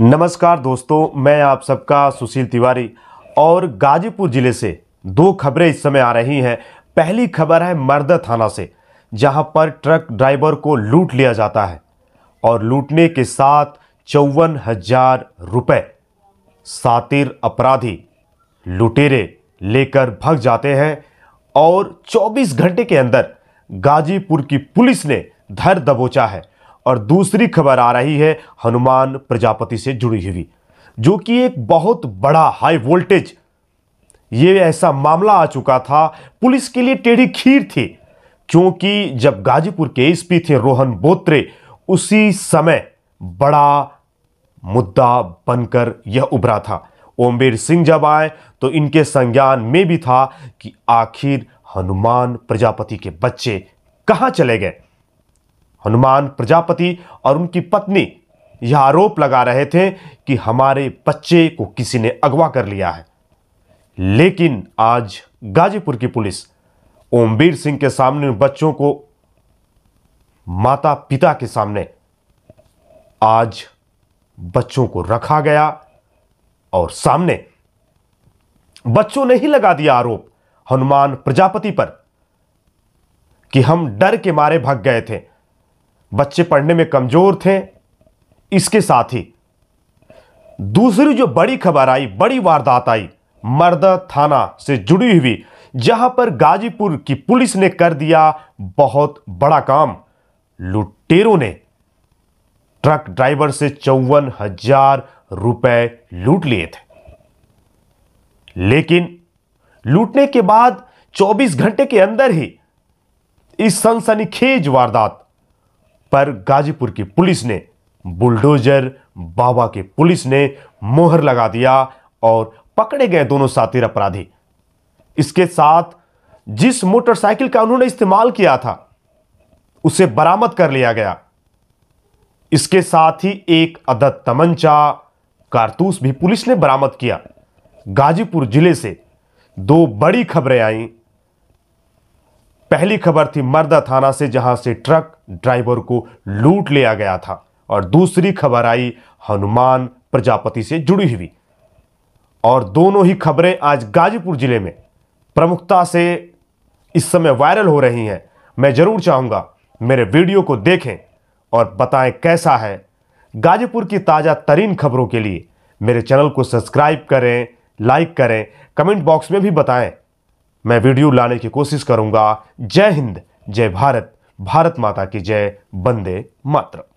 नमस्कार दोस्तों मैं आप सबका सुशील तिवारी और गाजीपुर ज़िले से दो खबरें इस समय आ रही हैं पहली खबर है मर्दा थाना से जहां पर ट्रक ड्राइवर को लूट लिया जाता है और लूटने के साथ चौवन हजार रुपये सातिर अपराधी लुटेरे लेकर भग जाते हैं और 24 घंटे के अंदर गाजीपुर की पुलिस ने धर दबोचा है और दूसरी खबर आ रही है हनुमान प्रजापति से जुड़ी हुई जो कि एक बहुत बड़ा हाई वोल्टेज ये ऐसा मामला आ चुका था पुलिस के लिए टेढ़ी खीर थी क्योंकि जब गाजीपुर के एसपी थे रोहन बोत्रे उसी समय बड़ा मुद्दा बनकर यह उभरा था ओमबीर सिंह जब आए तो इनके संज्ञान में भी था कि आखिर हनुमान प्रजापति के बच्चे कहाँ चले गए हनुमान प्रजापति और उनकी पत्नी यह आरोप लगा रहे थे कि हमारे बच्चे को किसी ने अगवा कर लिया है लेकिन आज गाजीपुर की पुलिस ओमवीर सिंह के सामने बच्चों को माता पिता के सामने आज बच्चों को रखा गया और सामने बच्चों ने ही लगा दिया आरोप हनुमान प्रजापति पर कि हम डर के मारे भाग गए थे बच्चे पढ़ने में कमज़ोर थे इसके साथ ही दूसरी जो बड़ी खबर आई बड़ी वारदात आई मर्दा थाना से जुड़ी हुई जहां पर गाजीपुर की पुलिस ने कर दिया बहुत बड़ा काम लुटेरों ने ट्रक ड्राइवर से चौवन हजार रुपए लूट लिए थे लेकिन लूटने के बाद 24 घंटे के अंदर ही इस सनसनीखेज वारदात पर गाजीपुर की पुलिस ने बुलडोजर बाबा के पुलिस ने मोहर लगा दिया और पकड़े गए दोनों सातिर अपराधी इसके साथ जिस मोटरसाइकिल का उन्होंने इस्तेमाल किया था उसे बरामद कर लिया गया इसके साथ ही एक अदद तमंचा कारतूस भी पुलिस ने बरामद किया गाजीपुर जिले से दो बड़ी खबरें आईं पहली खबर थी मर्दा थाना से जहां से ट्रक ड्राइवर को लूट लिया गया था और दूसरी खबर आई हनुमान प्रजापति से जुड़ी हुई और दोनों ही खबरें आज गाजीपुर जिले में प्रमुखता से इस समय वायरल हो रही हैं मैं ज़रूर चाहूँगा मेरे वीडियो को देखें और बताएं कैसा है गाजीपुर की ताज़ा तरीन खबरों के लिए मेरे चैनल को सब्सक्राइब करें लाइक करें कमेंट बॉक्स में भी बताएं मैं वीडियो लाने की कोशिश करूंगा जय हिंद जय भारत भारत माता की जय बंदे मातरम